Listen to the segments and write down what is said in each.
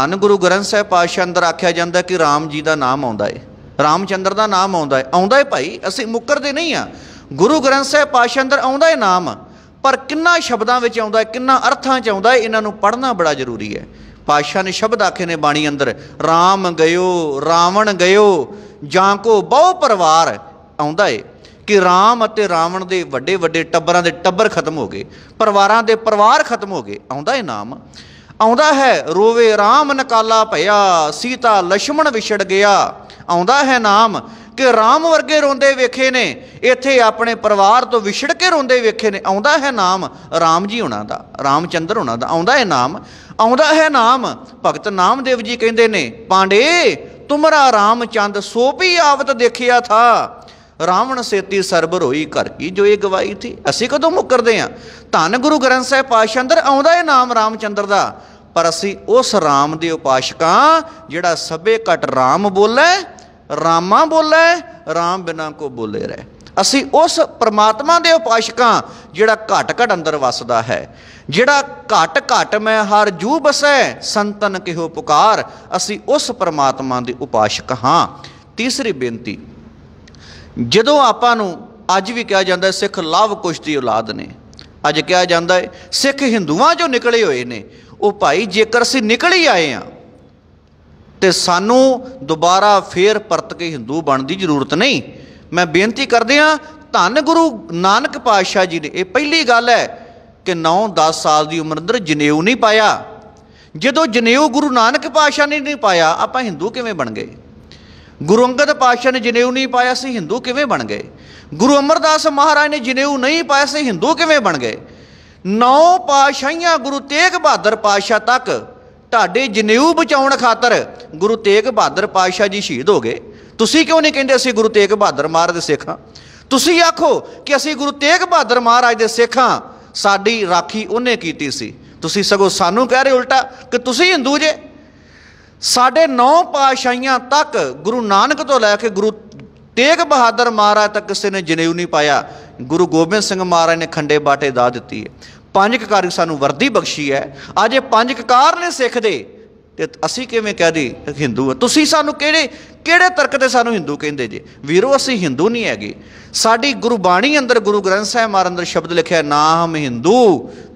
ਧੰਨ ਗੁਰੂ ਗ੍ਰੰਥ ਸਾਹਿਬ ਪਾਤਸ਼ਾਹ ਅੰਦਰ ਆਖਿਆ ਜਾਂਦਾ ਕਿ RAM ਜੀ ਦਾ ਨਾਮ ਆਉਂਦਾ ਏ ਰਾਮਚੰਦਰ ਦਾ ਨਾਮ ਆਉਂਦਾ ਏ ਆਉਂਦਾ ਏ ਭਾਈ ਅਸੀਂ ਮੁੱਕਰਦੇ ਨਹੀਂ ਆ ਗੁਰੂ ਗ੍ਰੰਥ ਸਾਹਿਬ ਪਾਤਸ਼ਾਹ ਅੰਦਰ ਆਉਂਦਾ ਏ ਨਾਮ ਪਰ ਕਿੰਨਾ ਸ਼ਬਦਾਂ ਵਿੱਚ ਆਉਂਦਾ ਏ ਕਿੰਨਾ ਅਰਥਾਂ 'ਚ ਆਉਂਦਾ ਏ ਇਹਨਾਂ ਨੂੰ ਪੜ੍ਹਨਾ ਬੜਾ ਜ਼ਰੂਰੀ ਹੈ ਪਾਤਸ਼ਾਹ ਨੇ ਸ਼ਬਦ ਆਖੇ ਨੇ ਬਾਣੀ ਅੰਦਰ RAM ਗਇਓ ਰਾਵਣ ਗਇਓ ਜਾਂ ਕੋ ਬਹੁ ਪਰਿਵਾਰ ਆਉਂਦਾ ਏ ਕਿ ਰਾਮ ਅਤੇ ਰਾਵਣ ਦੇ ਵੱਡੇ ਵੱਡੇ ਟੱਬਰਾਂ ਦੇ ਟੱਬਰ ਖਤਮ ਹੋ ਗਏ ਪਰਿਵਾਰਾਂ ਦੇ ਪਰਿਵਾਰ ਖਤਮ ਹੋ ਗਏ ਆਉਂਦਾ ਏ ਨਾਮ ਆਉਂਦਾ ਹੈ ਰੋਵੇ RAM ਨਕਾਲਾ ਭਇਆ ਸੀਤਾ ਲక్ష్మణ ਵਿਛੜ ਗਿਆ ਆਉਂਦਾ ਹੈ ਨਾਮ ਕਿ RAM ਵਰਗੇ ਰੋਂਦੇ ਵੇਖੇ ਨੇ ਇੱਥੇ ਆਪਣੇ ਪਰਿਵਾਰ ਤੋਂ ਵਿਛੜ ਕੇ ਰੋਂਦੇ ਵੇਖੇ ਨੇ ਆਉਂਦਾ ਹੈ ਨਾਮ RAM ਜੀ ਉਹਨਾਂ ਦਾ ਰਾਮਚੰਦਰ ਉਹਨਾਂ ਦਾ ਆਉਂਦਾ ਹੈ ਨਾਮ ਆਉਂਦਾ ਹੈ ਨਾਮ ਭਗਤ ਨਾਮਦੇਵ ਜੀ ਕਹਿੰਦੇ ਨੇ ਪਾਂਡੇ ਤੁਮਰਾ ਰਾਮਚੰਦ ਚੰਦ ਸੋਪੀ ਆਵਤ ਦੇਖਿਆ ਥਾ ਰਾਵਣ ਸੇਤੀ ਸਰਬਰ ਹੋਈ ਘਰ ਕੀ ਜੋ ਇਹ ਗਵਾਈ ਥੀ ਅਸੀਂ ਕਦੋਂ ਮੁੱਕਰਦੇ ਆ ਧੰਨ ਗੁਰੂ ਗ੍ਰੰਥ ਸਾਹਿਬ ਪਾਤਸ਼ਾਹ ਅੰਦਰ ਆਉਂਦਾ ਇਹ ਨਾਮ ਰਾਮਚੰਦਰ ਦਾ ਪਰ ਅਸੀਂ ਉਸ ਰਾਮ ਦੇ ਉਪਾਸ਼ਕਾਂ ਜਿਹੜਾ ਸਭੇ ਘਟ ਰਾਮ ਬੋਲੇ ਰਾਮਾ ਬੋਲੇ ਰਾਮ ਬਿਨਾ ਕੋ ਬੋਲੇ ਰਹਿ ਅਸੀਂ ਉਸ ਪ੍ਰਮਾਤਮਾ ਦੇ ਉਪਾਸ਼ਕਾਂ ਜਿਹੜਾ ਘਟ ਘਟ ਅੰਦਰ ਵਸਦਾ ਹੈ ਜਿਹੜਾ ਘਟ ਘਟ ਮੈਂ ਹਰ ਜੂ ਬਸੈ ਸੰਤਨ ਕਿਹੋ ਪੁਕਾਰ ਅਸੀਂ ਉਸ ਪ੍ਰਮਾਤਮਾ ਦੇ ਉਪਾਸ਼ਕ ਹਾਂ ਤੀਸਰੀ ਬੇਨਤੀ ਜਦੋਂ ਆਪਾਂ ਨੂੰ ਅੱਜ ਵੀ ਕਿਹਾ ਜਾਂਦਾ ਹੈ ਸਿੱਖ ਲਵ ਕੁਸ਼ ਦੀ ਔਲਾਦ ਨੇ ਅੱਜ ਕਿਹਾ ਜਾਂਦਾ ਹੈ ਸਿੱਖ ਹਿੰਦੂਆਂ ਚੋਂ ਨਿਕਲੇ ਹੋਏ ਨੇ ਉਹ ਭਾਈ ਜੇਕਰ ਅਸੀਂ ਨਿਕਲ ਹੀ ਆਏ ਆ ਤੇ ਸਾਨੂੰ ਦੁਬਾਰਾ ਫੇਰ ਪਰਤ ਕੇ ਹਿੰਦੂ ਬਣਨ ਦੀ ਜ਼ਰੂਰਤ ਨਹੀਂ ਮੈਂ ਬੇਨਤੀ ਕਰਦੇ ਆ ਧੰਨ ਗੁਰੂ ਨਾਨਕ ਪਾਤਸ਼ਾਹ ਜੀ ਨੇ ਇਹ ਪਹਿਲੀ ਗੱਲ ਹੈ ਕਿ 9-10 ਸਾਲ ਦੀ ਉਮਰ ਅੰਦਰ ਜਨੇਊ ਨਹੀਂ ਪਾਇਆ ਜਦੋਂ ਜਨੇਊ ਗੁਰੂ ਨਾਨਕ ਪਾਤਸ਼ਾਹ ਨੇ ਨਹੀਂ ਪਾਇਆ ਆਪਾਂ ਹਿੰਦੂ ਕਿਵੇਂ ਬਣ ਗਏ ਗੁਰੂ ਅੰਗਦ ਪਾਤਸ਼ਾਹ ਨੇ ਜਨੇਊ ਨਹੀਂ ਪਾਇਆ ਸੀ ਹਿੰਦੂ ਕਿਵੇਂ ਬਣ ਗਏ ਗੁਰੂ ਅਮਰਦਾਸ ਮਹਾਰਾਜ ਨੇ ਜਨੇਊ ਨਹੀਂ ਪਾਇਆ ਸੀ ਹਿੰਦੂ ਕਿਵੇਂ ਬਣ ਗਏ ਨੌ ਪਾਸ਼ਾਈਆਂ ਗੁਰੂ ਤੇਗ ਬਹਾਦਰ ਪਾਸ਼ਾ ਤੱਕ ਤੁਹਾਡੇ ਜਨੇਊ ਬਚਾਉਣ ਖਾਤਰ ਗੁਰੂ ਤੇਗ ਬਹਾਦਰ ਪਾਸ਼ਾ ਜੀ ਸ਼ਹੀਦ ਹੋ ਗਏ ਤੁਸੀਂ ਕਿਉਂ ਨਹੀਂ ਕਹਿੰਦੇ ਅਸੀਂ ਗੁਰੂ ਤੇਗ ਬਹਾਦਰ ਮਹਾਰਾਜ ਦੇ ਸਿੱਖ ਹਾਂ ਤੁਸੀਂ ਆਖੋ ਕਿ ਅਸੀਂ ਗੁਰੂ ਤੇਗ ਬਹਾਦਰ ਮਹਾਰਾਜ ਦੇ ਸਿੱਖ ਹਾਂ ਸਾਡੀ ਰਾਖੀ ਉਹਨੇ ਕੀਤੀ ਸੀ ਤੁਸੀਂ ਸਗੋਂ ਸਾਨੂੰ ਕਹਿ ਰਹੇ ਉਲਟਾ ਕਿ ਤੁਸੀਂ ਹਿੰਦੂ ਜੇ ਸਾਡੇ ਨੌ ਪਾਸ਼ਾਈਆਂ ਤੱਕ ਗੁਰੂ ਨਾਨਕ ਤੋਂ ਲੈ ਕੇ ਗੁਰੂ ਤੇਗ ਬਹਾਦਰ ਮਹਾਰਾਜ ਤੱਕ ਕਿਸੇ ਨੇ ਜਨੇਊ ਨਹੀਂ ਪਾਇਆ ਗੁਰੂ ਗੋਬਿੰਦ ਸਿੰਘ ਮਹਾਰਾਜ ਨੇ ਖੰਡੇ ਬਾਟੇ ਦਾ ਦਿੱਤੀ ਹੈ ਪੰਜ ਕਕਾਰ ਸਾਨੂੰ ਵਰਦੀ ਬਖਸ਼ੀ ਹੈ ਅੱਜ ਇਹ ਪੰਜ ਕਕਾਰ ਨੇ ਸਿੱਖ ਦੇ ਤੇ ਅਸੀਂ ਕਿਵੇਂ ਕਹ ਦੇ ਹਿੰਦੂ ਆ ਤੁਸੀਂ ਸਾਨੂੰ ਕਿਹੜੇ ਕਿਹੜੇ ਤਰਕ ਤੇ ਸਾਨੂੰ ਹਿੰਦੂ ਕਹਿੰਦੇ ਜੇ ਵੀਰੋ ਅਸੀਂ ਹਿੰਦੂ ਨਹੀਂ ਹੈਗੇ ਸਾਡੀ ਗੁਰਬਾਣੀ ਅੰਦਰ ਗੁਰੂ ਗ੍ਰੰਥ ਸਾਹਿਬ ਮਾਰ ਅੰਦਰ ਸ਼ਬਦ ਲਿਖਿਆ ਨਾ ਹਮ ਹਿੰਦੂ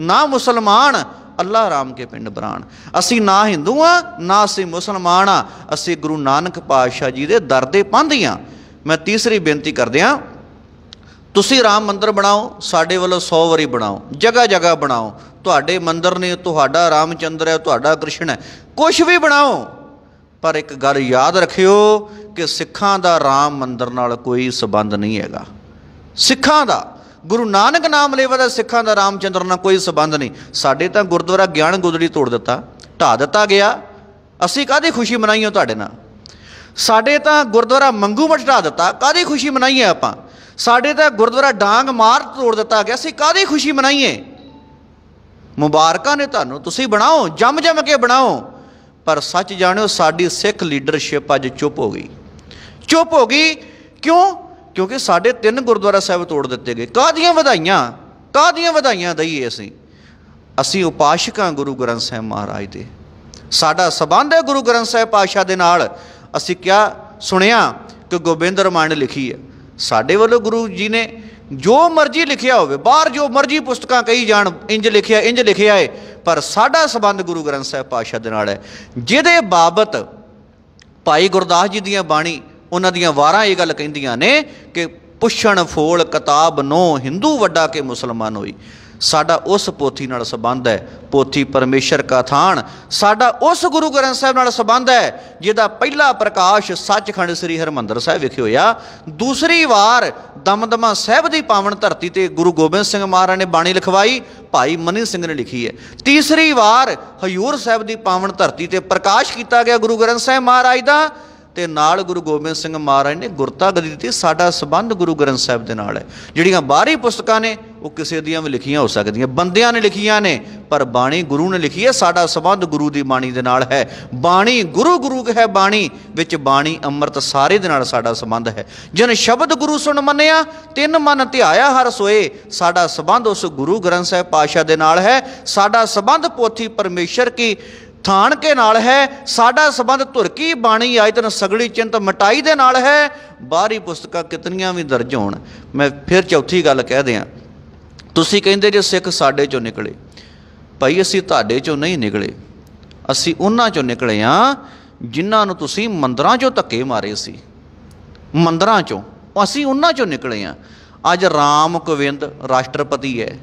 ਨਾ ਮੁਸਲਮਾਨ ਅੱਲਾ ਰਾਮ ਕੇ ਪਿੰਡ ਬਰਾਨ ਅਸੀਂ ਨਾ ਹਿੰਦੂ ਆ ਨਾ ਅਸੀਂ ਮੁਸਲਮਾਨ ਆ ਅਸੀਂ ਗੁਰੂ ਨਾਨਕ ਪਾਤਸ਼ਾਹ ਜੀ ਦੇ ਦਰ ਦੇ ਪਾਂਦੀਆਂ ਮੈਂ ਤੀਸਰੀ ਬੇਨਤੀ ਕਰਦਿਆਂ ਤੁਸੀਂ ਰਾਮ ਮੰਦਰ ਬਣਾਓ ਸਾਡੇ ਵੱਲੋਂ 100 ਵਾਰੀ ਬਣਾਓ ਜਗਾ ਜਗਾ ਬਣਾਓ ਤੁਹਾਡੇ ਮੰਦਰ ਨੇ ਤੁਹਾਡਾ ਰਾਮਚੰਦਰ ਹੈ ਤੁਹਾਡਾ ਕ੍ਰਿਸ਼ਨ ਹੈ ਕੁਝ ਵੀ ਬਣਾਓ ਪਰ ਇੱਕ ਗੱਲ ਯਾਦ ਰੱਖਿਓ ਕਿ ਸਿੱਖਾਂ ਦਾ ਰਾਮ ਮੰਦਰ ਨਾਲ ਕੋਈ ਸਬੰਧ ਨਹੀਂ ਹੈਗਾ ਸਿੱਖਾਂ ਦਾ ਗੁਰੂ ਨਾਨਕ ਨਾਮ ਲੈਵਾ ਦਾ ਸਿੱਖਾਂ ਦਾ ਰਾਮਚੰਦਰ ਨਾਲ ਕੋਈ ਸਬੰਧ ਨਹੀਂ ਸਾਡੇ ਤਾਂ ਗੁਰਦੁਆਰਾ ਗਿਆਨ ਗੁਦੜੀ ਤੋੜ ਦਿੱਤਾ ਢਾ ਦਿੱਤਾ ਗਿਆ ਅਸੀਂ ਕਾਦੀ ਖੁਸ਼ੀ ਮਨਾਈ ਤੁਹਾਡੇ ਨਾਲ ਸਾਡੇ ਤਾਂ ਗੁਰਦੁਆਰਾ ਮੰਗੂ ਮਟਾ ਦਿੱਤਾ ਕਾਦੀ ਖੁਸ਼ੀ ਮਨਾਈਏ ਆਪਾਂ ਸਾਡੇ ਤਾਂ ਗੁਰਦੁਆਰਾ ਡਾਂਗ ਮਾਰ ਤੋੜ ਦਿੱਤਾ ਗਿਆ ਅਸੀਂ ਕਾਦੀ ਖੁਸ਼ੀ ਮਨਾਈਏ ਮੁਬਾਰਕਾਂ ਨੇ ਤੁਹਾਨੂੰ ਤੁਸੀਂ ਬਣਾਓ ਜੰਮ ਜੰਮ ਕੇ ਬਣਾਓ ਪਰ ਸੱਚ ਜਾਣਿਓ ਸਾਡੀ ਸਿੱਖ ਲੀਡਰਸ਼ਿਪ ਅੱਜ ਚੁੱਪ ਹੋ ਗਈ ਚੁੱਪ ਹੋ ਗਈ ਕਿਉਂ ਕਿਉਂਕਿ ਸਾਡੇ ਤਿੰਨ ਗੁਰਦੁਆਰਾ ਸਾਹਿਬ ਤੋੜ ਦਿੱਤੇ ਗਏ ਕਾਹਦੀਆਂ ਵਧਾਈਆਂ ਕਾਹਦੀਆਂ ਵਧਾਈਆਂ ਦਈਏ ਅਸੀਂ ਅਸੀਂ ਉਪਾਸ਼ਕਾਂ ਗੁਰੂ ਗ੍ਰੰਥ ਸਾਹਿਬ ਮਹਾਰਾਜ ਦੇ ਸਾਡਾ ਸਬੰਧ ਹੈ ਗੁਰੂ ਗ੍ਰੰਥ ਸਾਹਿਬ ਪਾਸ਼ਾ ਦੇ ਨਾਲ ਅਸੀਂ ਕਿਹਾ ਸੁਣਿਆ ਕਿ ਗੋਬਿੰਦ ਰਮਾਇਣ ਲਿਖੀ ਹੈ ਸਾਡੇ ਵੱਲੋਂ ਗੁਰੂ ਜੀ ਨੇ ਜੋ ਮਰਜ਼ੀ ਲਿਖਿਆ ਹੋਵੇ ਬਾਹਰ ਜੋ ਮਰਜ਼ੀ ਪੁਸਤਕਾਂ ਕਹੀ ਜਾਣ ਇੰਜ ਲਿਖਿਆ ਇੰਜ ਲਿਖਿਆ ਹੈ ਪਰ ਸਾਡਾ ਸਬੰਧ ਗੁਰੂ ਗ੍ਰੰਥ ਸਾਹਿਬ ਪਾਸ਼ਾ ਦੇ ਨਾਲ ਹੈ ਜਿਹਦੇ ਬਾਬਤ ਭਾਈ ਗੁਰਦਾਸ ਜੀ ਦੀਆਂ ਬਾਣੀ ਉਹਨਾਂ ਦੀਆਂ ਵਾਰਾਂ ਇਹ ਗੱਲ ਕਹਿੰਦੀਆਂ ਨੇ ਕਿ ਪੁੱਛਣ ਫੋਲ ਕਿਤਾਬ ਨੂੰ ਹਿੰਦੂ ਵੱਡਾ ਕੇ ਮੁਸਲਮਾਨ ਹੋਈ ਸਾਡਾ ਉਸ ਪੋਥੀ ਨਾਲ ਸਬੰਧ ਹੈ ਪੋਥੀ ਪਰਮੇਸ਼ਰ ਕਾ ਥਾਨ ਸਾਡਾ ਉਸ ਗੁਰੂ ਗ੍ਰੰਥ ਸਾਹਿਬ ਨਾਲ ਸਬੰਧ ਹੈ ਜਿਹਦਾ ਪਹਿਲਾ ਪ੍ਰਕਾਸ਼ ਸੱਚਖੰਡ ਸ੍ਰੀ ਹਰਮੰਦਰ ਸਾਹਿਬ ਵਿਖੇ ਹੋਇਆ ਦੂਸਰੀ ਵਾਰ ਦਮਦਮਾ ਸਾਹਿਬ ਦੀ ਪਾਵਨ ਧਰਤੀ ਤੇ ਗੁਰੂ ਗੋਬਿੰਦ ਸਿੰਘ ਮਹਾਰਾਜ ਨੇ ਬਾਣੀ ਲਿਖਵਾਈ ਭਾਈ ਮਨੀ ਸਿੰਘ ਨੇ ਲਿਖੀ ਹੈ ਤੀਸਰੀ ਵਾਰ ਹਯੂਰ ਸਾਹਿਬ ਦੀ ਪਾਵਨ ਧਰਤੀ ਤੇ ਪ੍ਰਕਾਸ਼ ਕੀਤਾ ਗਿਆ ਗੁਰੂ ਗ੍ਰੰਥ ਸਾਹਿਬ ਮਹਾਰਾਜ ਦਾ ਤੇ ਨਾਲ ਗੁਰੂ ਗੋਬਿੰਦ ਸਿੰਘ ਮਹਾਰਾਜ ਨੇ ਗੁਰਤਾ ਗਦੀ ਦਿੱਤੀ ਸਾਡਾ ਸਬੰਧ ਗੁਰੂ ਗ੍ਰੰਥ ਸਾਹਿਬ ਦੇ ਨਾਲ ਹੈ ਜਿਹੜੀਆਂ ਬਾਹਰੀ ਪੁਸਤਕਾਂ ਨੇ ਉਹ ਕਿਸੇ ਦੀਆਂ ਵੀ ਲਿਖੀਆਂ ਹੋ ਸਕਦੀਆਂ ਬੰਦਿਆਂ ਨੇ ਲਿਖੀਆਂ ਨੇ ਪਰ ਬਾਣੀ ਗੁਰੂ ਨੇ ਲਿਖੀ ਹੈ ਸਾਡਾ ਸਬੰਧ ਗੁਰੂ ਦੀ ਬਾਣੀ ਦੇ ਨਾਲ ਹੈ ਬਾਣੀ ਗੁਰੂ ਗੁਰੂ ਹੈ ਬਾਣੀ ਵਿੱਚ ਬਾਣੀ ਅੰਮ੍ਰਿਤ ਸਾਰੇ ਦੇ ਨਾਲ ਸਾਡਾ ਸਬੰਧ ਹੈ ਜਿਨ ਸ਼ਬਦ ਗੁਰੂ ਸੁਣ ਮੰਨਿਆ ਤਿੰਨ ਮਨ ਧਿਆਇਆ ਹਰ ਸੋਏ ਸਾਡਾ ਸਬੰਧ ਉਸ ਗੁਰੂ ਗ੍ਰੰਥ ਸਾਹਿਬ ਪਾਸ਼ਾ ਦੇ ਨਾਲ ਹੈ ਸਾਡਾ ਸਬੰਧ ਪੋਥੀ ਪਰਮੇਸ਼ਰ ਕੀ ਥਾਨ ਕੇ ਨਾਲ ਹੈ ਸਾਡਾ ਸਬੰਧ ਧੁਰ ਕੀ ਬਾਣੀ ਆਇਤਨ ਸਗੜੀ ਚਿੰਤ ਮਟਾਈ ਦੇ ਨਾਲ ਹੈ ਬਾਹਰੀ ਪੁਸਤਕਾ ਕਿਤਨੀਆਂ ਵੀ ਦਰਜ ਹੋਣ ਮੈਂ ਫਿਰ ਚੌਥੀ ਗੱਲ ਕਹਿ ਦਿਆਂ ਤੁਸੀਂ ਕਹਿੰਦੇ ਜੇ ਸਿੱਖ ਸਾਡੇ ਚੋਂ ਨਿਕਲੇ ਭਾਈ ਅਸੀਂ ਤੁਹਾਡੇ ਚੋਂ ਨਹੀਂ ਨਿਕਲੇ ਅਸੀਂ ਉਹਨਾਂ ਚੋਂ ਨਿਕਲੇ ਆ ਜਿਨ੍ਹਾਂ ਨੂੰ ਤੁਸੀਂ ਮੰਦਰਾਂ ਚੋਂ ਧੱਕੇ ਮਾਰੇ ਸੀ ਮੰਦਰਾਂ ਚੋਂ ਅਸੀਂ ਉਹਨਾਂ ਚੋਂ ਨਿਕਲੇ ਆ ਅੱਜ ਰਾਮ ਕੋਵਿੰਦ ਰਾਸ਼ਟਰਪਤੀ ਹੈ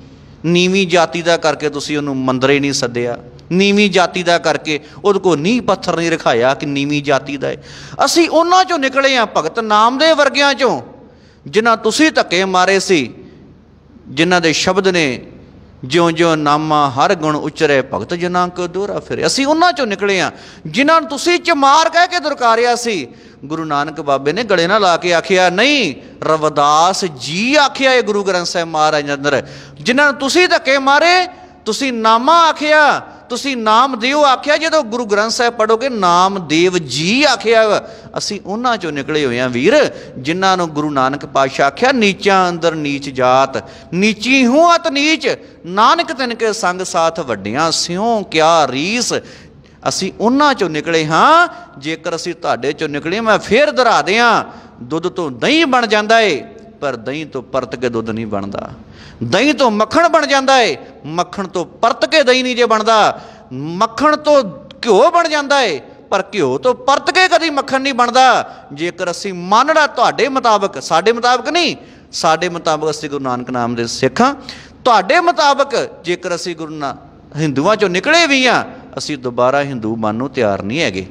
ਨੀਵੀਂ ਜਾਤੀ ਦਾ ਕਰਕੇ ਤੁਸੀਂ ਉਹਨੂੰ ਮੰਦਰੇ ਨਹੀਂ ਸੱਦਿਆ ਨੀਵੀਂ ਜਾਤੀ ਦਾ ਕਰਕੇ ਉਹਦੇ ਕੋ ਨੀਂਹ ਪੱਥਰ ਨਹੀਂ ਰਖਾਇਆ ਕਿ ਨੀਵੀਂ ਜਾਤੀ ਦਾ ਹੈ ਅਸੀਂ ਉਹਨਾਂ ਚੋਂ ਨਿਕਲੇ ਆ ਭਗਤ ਨਾਮ ਦੇ ਵਰਗਿਆਂ ਚੋਂ ਜਿਨ੍ਹਾਂ ਤੁਸੀਂ ਧੱਕੇ ਮਾਰੇ ਸੀ ਜਿਨ੍ਹਾਂ ਦੇ ਸ਼ਬਦ ਨੇ ਜਿਉਂ-ਜਿਉਂ ਨਾਮਾ ਹਰ ਗੁਣ ਉਚਰੇ ਭਗਤ ਜਨਾਂ ਕੋ ਦੂਰਾ ਫਿਰੇ ਅਸੀਂ ਉਹਨਾਂ ਚੋਂ ਨਿਕਲੇ ਆ ਜਿਨ੍ਹਾਂ ਨੂੰ ਤੁਸੀਂ ਚਮਾਰ ਕਹਿ ਕੇ ਦੁਰਕਾਰਿਆ ਸੀ ਗੁਰੂ ਨਾਨਕ ਬਾਬੇ ਨੇ ਗਲੇ ਨਾਲ ਲਾ ਕੇ ਆਖਿਆ ਨਹੀਂ ਰਵਦਾਸ ਜੀ ਆਖਿਆ ਇਹ ਗੁਰੂ ਗ੍ਰੰਥ ਸਾਹਿਬ ਮਹਾਰਾਜ ਅੰਦਰ ਜਿਨ੍ਹਾਂ ਨੂੰ ਤੁਸੀਂ ਧੱਕੇ ਮਾਰੇ ਤੁਸੀਂ ਨਾਮਾ ਆਖਿਆ ਤੁਸੀਂ ਨਾਮਦੇਵ ਆਖਿਆ ਜਦੋਂ ਗੁਰੂ ਗ੍ਰੰਥ ਸਾਹਿਬ ਪੜੋਗੇ ਨਾਮਦੇਵ ਜੀ ਆਖਿਆ ਅਸੀਂ ਉਹਨਾਂ ਚੋਂ ਨਿਕਲੇ ਹੋਏ ਆ ਵੀਰ ਜਿਨ੍ਹਾਂ ਨੂੰ ਗੁਰੂ ਨਾਨਕ ਪਾਤਸ਼ਾਹ ਆਖਿਆ ਨੀਚਾਂ ਅੰਦਰ ਨੀਚ ਜਾਤ ਨੀਚੀ ਹੂੰ ਅਤ ਨੀਚ ਨਾਨਕ ਤਿਨ ਕੇ ਸੰਗ ਸਾਥ ਵੱਡਿਆਂ ਸਿਉ ਕਿਆ ਰੀਸ ਅਸੀਂ ਉਹਨਾਂ ਚੋਂ ਨਿਕਲੇ ਹਾਂ ਜੇਕਰ ਅਸੀਂ ਤੁਹਾਡੇ ਚੋਂ ਨਿਕਲੇ ਮੈਂ ਫੇਰ ਦਰਾ ਦਿਆਂ ਦੁੱਧ ਤੋਂ ਦਹੀਂ ਬਣ ਜਾਂਦਾ ਏ ਪਰ ਦਹੀਂ ਤੋਂ ਪਰਤ ਕੇ ਦੁੱਧ ਨਹੀਂ ਬਣਦਾ ਦਹੀਂ ਤੋਂ ਮੱਖਣ ਬਣ ਜਾਂਦਾ ਏ ਮੱਖਣ ਤੋਂ ਪਰਤ ਕੇ ਦਹੀਂ ਨਹੀਂ ਜੇ ਬਣਦਾ ਮੱਖਣ ਤੋਂ ਘਿਓ ਬਣ ਜਾਂਦਾ ਏ ਪਰ ਘਿਓ ਤੋਂ ਪਰਤ ਕੇ ਕਦੀ ਮੱਖਣ ਨਹੀਂ ਬਣਦਾ ਜੇਕਰ ਅਸੀਂ ਮੰਨਣਾ ਤੁਹਾਡੇ ਮੁਤਾਬਕ ਸਾਡੇ ਮੁਤਾਬਕ ਨਹੀਂ ਸਾਡੇ ਮੁਤਾਬਕ ਅਸੀਂ ਗੁਰੂ ਨਾਨਕ ਨਾਮ ਦੇ ਸਿੱਖਾਂ ਤੁਹਾਡੇ ਮੁਤਾਬਕ ਜੇਕਰ ਅਸੀਂ ਗੁਰੂ ਨਾ ਹਿੰਦੂਆਂ ਚੋਂ ਨਿਕਲੇ ਵੀ ਆ ਅਸੀਂ ਦੁਬਾਰਾ ਹਿੰਦੂ ਬਣ ਨੂੰ ਤਿਆਰ ਨਹੀਂ ਹੈਗੇ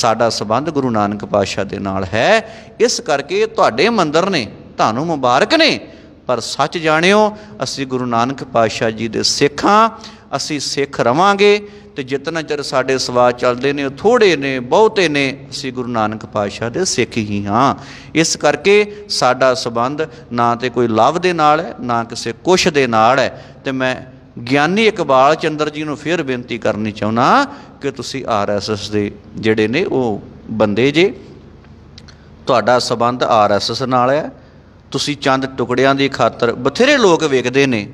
ਸਾਡਾ ਸਬੰਧ ਗੁਰੂ ਨਾਨਕ ਪਾਤਸ਼ਾਹ ਦੇ ਨਾਲ ਹੈ ਇਸ ਕਰਕੇ ਤੁਹਾਡੇ ਮੰਦਰ ਨੇ ਤੁਹਾਨੂੰ ਮੁਬਾਰਕ ਨੇ ਪਰ ਸੱਚ ਜਾਣਿਓ ਅਸੀਂ ਗੁਰੂ ਨਾਨਕ ਪਾਤਸ਼ਾਹ ਜੀ ਦੇ ਸਿੱਖਾਂ ਅਸੀਂ ਸਿੱਖ ਰਵਾਂਗੇ ਤੇ ਜਿਤਨਾ ਚਿਰ ਸਾਡੇ ਸਵਾਦ ਚੱਲਦੇ ਨੇ ਥੋੜੇ ਨੇ ਬਹੁਤੇ ਨੇ ਅਸੀਂ ਗੁਰੂ ਨਾਨਕ ਪਾਤਸ਼ਾਹ ਦੇ ਸਿੱਖ ਹੀ ਹਾਂ ਇਸ ਕਰਕੇ ਸਾਡਾ ਸਬੰਧ ਨਾ ਤੇ ਕੋਈ ਲਵ ਦੇ ਨਾਲ ਹੈ ਨਾ ਕਿਸੇ ਕੁਛ ਦੇ ਨਾਲ ਹੈ ਤੇ ਮੈਂ ਗਿਆਨੀ ਇਕਬਾਲ ਚੰਦਰ ਜੀ ਨੂੰ ਫੇਰ ਬੇਨਤੀ ਕਰਨੀ ਚਾਹੁੰਦਾ ਕਿ ਤੁਸੀਂ ਆਰਐਸਐਸ ਦੇ ਜਿਹੜੇ ਨੇ ਉਹ ਬੰਦੇ ਜੇ ਤੁਹਾਡਾ ਸਬੰਧ ਆਰਐਸਐਸ ਨਾਲ ਹੈ ਤੁਸੀਂ ਚੰਦ ਟੁਕੜਿਆਂ ਦੀ ਖਾਤਰ ਬਥੇਰੇ ਲੋਕ ਵੇਖਦੇ ਨੇ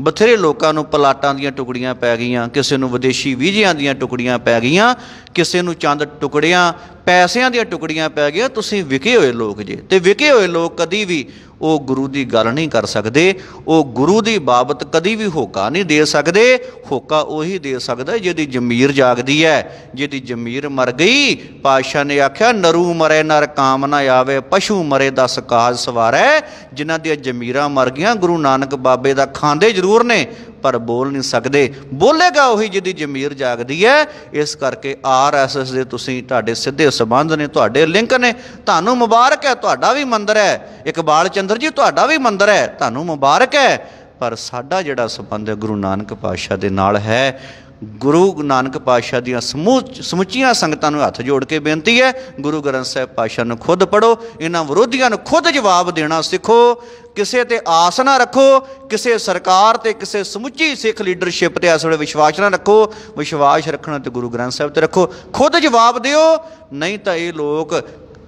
ਬਥੇਰੇ ਲੋਕਾਂ ਨੂੰ ਪਲਾਟਾਂ ਦੀਆਂ ਟੁਕੜੀਆਂ ਪੈ ਗਈਆਂ ਕਿਸੇ ਨੂੰ ਵਿਦੇਸ਼ੀ ਵੀਜ਼ਿਆਂ ਦੀਆਂ ਟੁਕੜੀਆਂ ਪੈ ਗਈਆਂ ਕਿਸੇ ਨੂੰ ਚੰਦ ਟੁਕੜਿਆਂ ਪੈਸਿਆਂ ਦੀਆਂ ਟੁਕੜੀਆਂ ਪੈ ਗਿਆ ਤੁਸੀਂ ਵਿਕੇ ਹੋਏ ਲੋਕ ਜੇ ਤੇ ਵਿਕੇ ਹੋਏ ਲੋਕ ਕਦੀ ਵੀ ਉਹ ਗੁਰੂ ਦੀ ਗੱਲ ਨਹੀਂ ਕਰ ਸਕਦੇ ਉਹ ਗੁਰੂ ਦੀ ਬਾਬਤ ਕਦੀ ਵੀ ਹੋਕਾ ਨਹੀਂ ਦੇ ਸਕਦੇ ਹੋਕਾ ਉਹੀ ਦੇ ਸਕਦਾ ਜਿਹਦੀ ਜ਼ਮੀਰ ਜਾਗਦੀ ਹੈ ਜਿਹਦੀ ਜ਼ਮੀਰ ਮਰ ਗਈ ਪਾਸ਼ਾ ਨੇ ਆਖਿਆ ਨਰੂ ਮਰੇ ਨਰ ਕਾਮਨਾ ਆਵੇ ਪਸ਼ੂ ਮਰੇ ਦਸ ਕਾਜ ਸਵਾਰੈ ਜਿਨ੍ਹਾਂ ਦੀਆਂ ਜ਼ਮੀਰਾਂ ਮਰ ਗਈਆਂ ਗੁਰੂ ਨਾਨਕ ਬਾਬੇ ਦਾ ਖਾਂਦੇ ਜ਼ਰੂਰ ਨੇ ਪਰ ਬੋਲ ਨਹੀਂ ਸਕਦੇ ਬੋਲੇਗਾ ਉਹੀ ਜਿਹਦੀ ਜ਼ਮੀਰ ਜਾਗਦੀ ਹੈ ਇਸ ਕਰਕੇ ਆਰਐਸਐਸ ਦੇ ਤੁਸੀਂ ਤੁਹਾਡੇ ਸਿੱਧੇ ਸਬੰਧ ਨੇ ਤੁਹਾਡੇ ਲਿੰਕ ਨੇ ਤੁਹਾਨੂੰ ਮੁਬਾਰਕ ਹੈ ਤੁਹਾਡਾ ਵੀ ਮੰਦਰ ਹੈ ਇਕਬਾਲ ਚੰਦਰ ਜੀ ਤੁਹਾਡਾ ਵੀ ਮੰਦਰ ਹੈ ਤੁਹਾਨੂੰ ਮੁਬਾਰਕ ਹੈ ਪਰ ਸਾਡਾ ਜਿਹੜਾ ਸਬੰਧ ਹੈ ਗੁਰੂ ਨਾਨਕ ਪਾਤਸ਼ਾਹ ਦੇ ਨਾਲ ਹੈ ਗੁਰੂ ਨਾਨਕ ਪਾਤਸ਼ਾਹ ਦੀਆਂ ਸਮੁੱਚੀਆਂ ਸੰਗਤਾਂ ਨੂੰ ਹੱਥ ਜੋੜ ਕੇ ਬੇਨਤੀ ਹੈ ਗੁਰੂ ਗ੍ਰੰਥ ਸਾਹਿਬ ਪਾਤਸ਼ਾਹ ਨੂੰ ਖੁਦ ਪੜੋ ਇਹਨਾਂ ਵਿਰੋਧੀਆਂ ਨੂੰ ਖੁਦ ਜਵਾਬ ਦੇਣਾ ਸਿੱਖੋ ਕਿਸੇ ਤੇ ਆਸ ਨਾ ਰੱਖੋ ਕਿਸੇ ਸਰਕਾਰ ਤੇ ਕਿਸੇ ਸਮੁੱਚੀ ਸਿੱਖ ਲੀਡਰਸ਼ਿਪ ਤੇ ਅਸਲ ਵਿਸ਼ਵਾਸ ਨਾ ਰੱਖੋ ਵਿਸ਼ਵਾਸ ਰੱਖਣਾ ਤੇ ਗੁਰੂ ਗ੍ਰੰਥ ਸਾਹਿਬ ਤੇ ਰੱਖੋ ਖੁਦ ਜਵਾਬ ਦਿਓ ਨਹੀਂ ਤਾਂ ਇਹ ਲੋਕ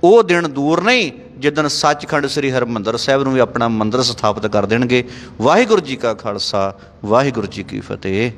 ਉਹ ਦਿਨ ਦੂਰ ਨਹੀਂ ਜਿੱਦਨ ਸੱਚਖੰਡ ਸ੍ਰੀ ਹਰਮੰਦਰ ਸਾਹਿਬ ਨੂੰ ਵੀ ਆਪਣਾ ਮੰਦਰ ਸਥਾਪਿਤ ਕਰ ਦੇਣਗੇ ਵਾਹਿਗੁਰੂ ਜੀ ਕਾ ਖਾਲਸਾ ਵਾਹਿਗੁਰੂ ਜੀ ਕੀ ਫਤਿਹ